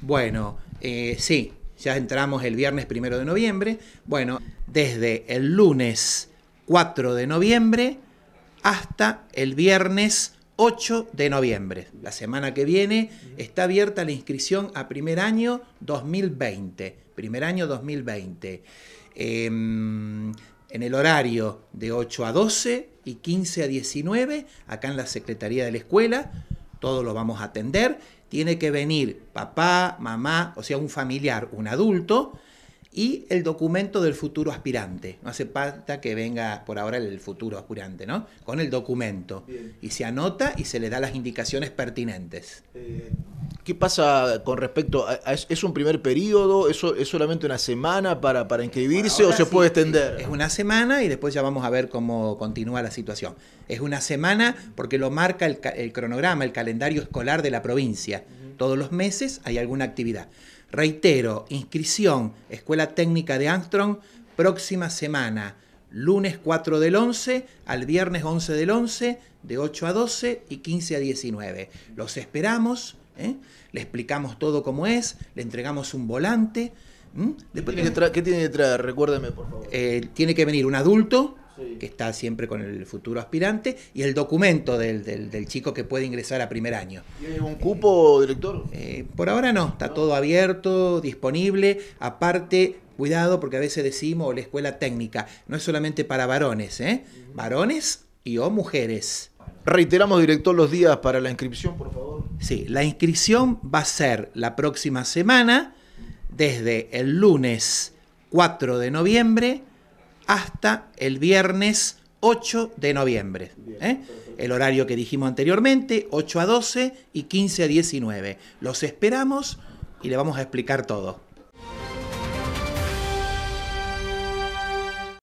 Bueno, eh, sí, ya entramos el viernes primero de noviembre. Bueno, desde el lunes 4 de noviembre hasta el viernes 8 de noviembre. La semana que viene está abierta la inscripción a primer año 2020. Primer año 2020. Em, en el horario de 8 a 12 y 15 a 19, acá en la Secretaría de la Escuela, todo lo vamos a atender tiene que venir papá, mamá, o sea, un familiar, un adulto, y el documento del futuro aspirante. No hace falta que venga por ahora el futuro aspirante, ¿no? Con el documento. Y se anota y se le da las indicaciones pertinentes. Eh, ¿Qué pasa con respecto a, es un primer periodo? eso ¿Es solamente una semana para, inscribirse o se puede extender? Es una semana y después ya vamos a ver cómo continúa la situación. Es una semana porque lo marca el, cronograma, el calendario escolar de la provincia. Todos los meses hay alguna actividad. Reitero, inscripción, Escuela Técnica de Armstrong, próxima semana, lunes 4 del 11 al viernes 11 del 11, de 8 a 12 y 15 a 19. Los esperamos ¿eh? Le explicamos todo como es, le entregamos un volante. ¿Qué, tiene detrás? que Recuérdeme, por favor. Eh, tiene que venir un adulto, que está siempre con el futuro aspirante, y el documento del, chico que puede ingresar a primer año. ¿Tiene un cupo, director? Eh, por ahora no, está todo abierto, disponible. Aparte, cuidado, porque a veces decimos, la escuela técnica, no es solamente para varones, Varones y o mujeres. Reiteramos, director, los días para la inscripción, por favor. Sí, la inscripción va a ser la próxima semana, desde el lunes 4 de noviembre hasta el viernes 8 de noviembre. ¿eh? El horario que dijimos anteriormente, 8 a 12 y 15 a 19. Los esperamos y le vamos a explicar todo.